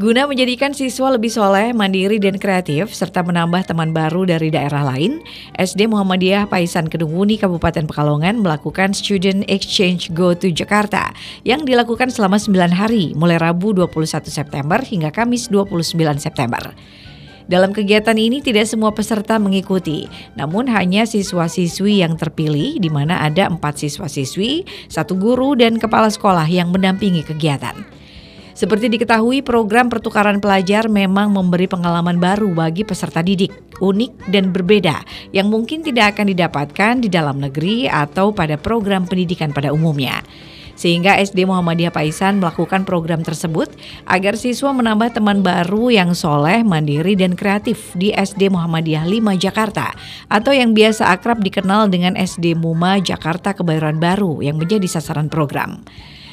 Guna menjadikan siswa lebih soleh, mandiri, dan kreatif, serta menambah teman baru dari daerah lain, SD Muhammadiyah Paisan Kedunguni Kabupaten Pekalongan melakukan Student Exchange Go to Jakarta yang dilakukan selama 9 hari, mulai Rabu 21 September hingga Kamis 29 September. Dalam kegiatan ini tidak semua peserta mengikuti, namun hanya siswa-siswi yang terpilih di mana ada empat siswa-siswi, satu guru dan kepala sekolah yang mendampingi kegiatan. Seperti diketahui, program pertukaran pelajar memang memberi pengalaman baru bagi peserta didik, unik dan berbeda, yang mungkin tidak akan didapatkan di dalam negeri atau pada program pendidikan pada umumnya sehingga SD Muhammadiyah Paisan melakukan program tersebut agar siswa menambah teman baru yang soleh, mandiri, dan kreatif di SD Muhammadiyah 5 Jakarta atau yang biasa akrab dikenal dengan SD Muma Jakarta Kebayoran Baru yang menjadi sasaran program.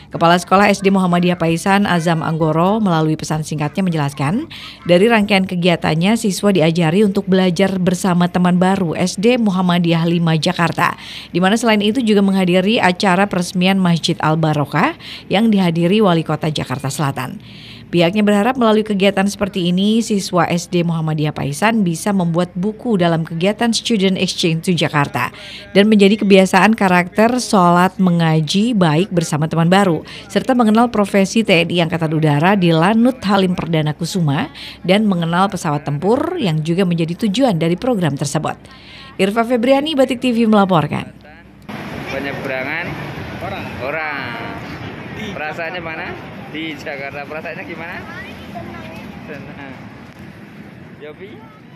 Kepala Sekolah SD Muhammadiyah Paisan Azam Anggoro melalui pesan singkatnya menjelaskan, dari rangkaian kegiatannya siswa diajari untuk belajar bersama teman baru SD Muhammadiyah 5 Jakarta, di mana selain itu juga menghadiri acara peresmian Masjid Al-Barokah yang dihadiri Wali Kota Jakarta Selatan. Pihaknya berharap melalui kegiatan seperti ini, siswa SD Muhammadiyah Paisan bisa membuat buku dalam kegiatan Student Exchange to Jakarta dan menjadi kebiasaan karakter sholat mengaji baik bersama teman baru, serta mengenal profesi TNI Angkatan Udara di Lanut Halim Perdana Kusuma dan mengenal pesawat tempur yang juga menjadi tujuan dari program tersebut. Irfa Febriani, Batik TV melaporkan. Penyeberangan orang. Orang. Perasaannya mana? di Jakarta perasaannya gimana? Senang. Senang. Jopi? Ya,